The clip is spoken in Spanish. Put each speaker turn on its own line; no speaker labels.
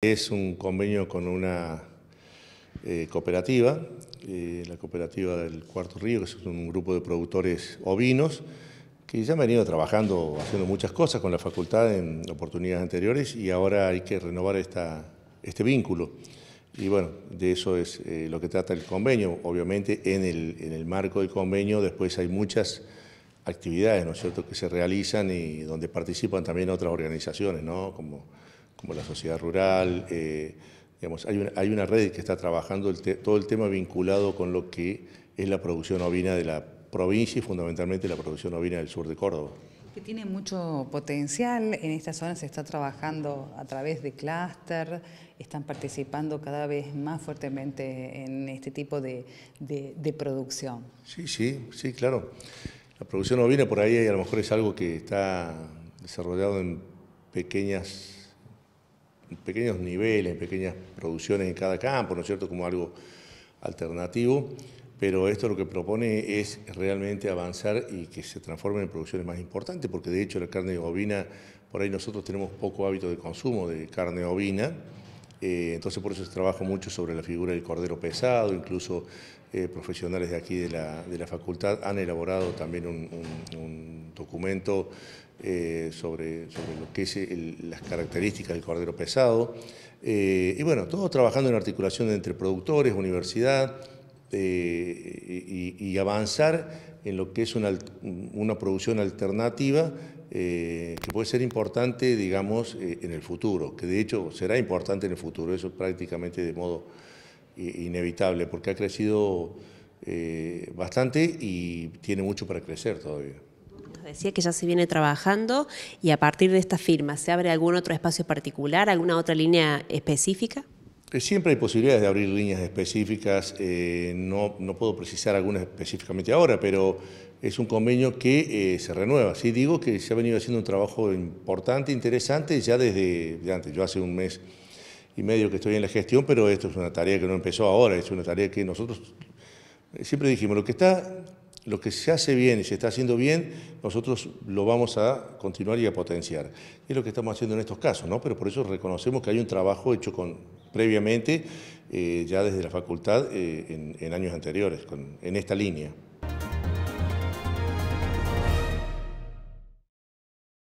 Es un convenio con una eh, cooperativa, eh, la cooperativa del Cuarto Río, que es un grupo de productores ovinos, que ya han venido trabajando, haciendo muchas cosas con la facultad en oportunidades anteriores y ahora hay que renovar este vínculo. Y bueno, de eso es eh, lo que trata el convenio. Obviamente en el, en el marco del convenio después hay muchas actividades, ¿no es cierto?, que se realizan y donde participan también otras organizaciones, ¿no? Como como la sociedad rural. Eh, hay, una, red que está trabajando todo el tema vinculado con lo que es la producción ovina de la provincia y fundamentalmente la producción ovina del sur de Córdoba. Que tiene mucho potencial, en esta zona se está trabajando a través de clúster, están participando cada vez más fuertemente en este tipo de, de producción. Sí, sí, sí, claro. La producción ovina por ahí a lo mejor es algo que está desarrollado en pequeñas pequeños niveles, pequeñas producciones en cada campo, ¿no es cierto?, como algo alternativo, pero esto lo que propone es realmente avanzar y que se transformen en producciones más importantes, porque de hecho la carne de bovina, por ahí nosotros tenemos poco hábito de consumo de carne ovina, eh, entonces por eso se trabaja mucho sobre la figura del cordero pesado, incluso eh, profesionales de aquí de la, facultad han elaborado también un, documento eh, sobre, lo que es las características del cordero pesado. y bueno, todo trabajando en articulación entre productores, universidad y avanzar en lo que es una, producción alternativa eh, que puede ser importante, digamos, eh, en el futuro, que de hecho será importante en el futuro, eso prácticamente de modo eh, inevitable, porque ha crecido bastante y tiene mucho para crecer todavía. decía que ya se viene trabajando y a partir de esta firma, ¿se abre algún otro espacio particular, alguna otra línea específica? Eh, siempre hay posibilidades de abrir líneas específicas, eh, no, no, puedo precisar algunas específicamente ahora, pero es un convenio que eh, se renueva. Sí digo que se ha venido haciendo un trabajo importante, interesante, ya desde antes. Yo hace un mes y medio que estoy en la gestión, pero esto es una tarea que no empezó ahora, es una tarea que nosotros siempre dijimos, lo que está lo que se hace bien y se está haciendo bien, nosotros lo vamos a continuar y a potenciar. Es lo que estamos haciendo en estos casos, Pero por eso reconocemos que hay un trabajo hecho previamente, eh, ya desde la facultad, eh, en, años anteriores, en esta línea.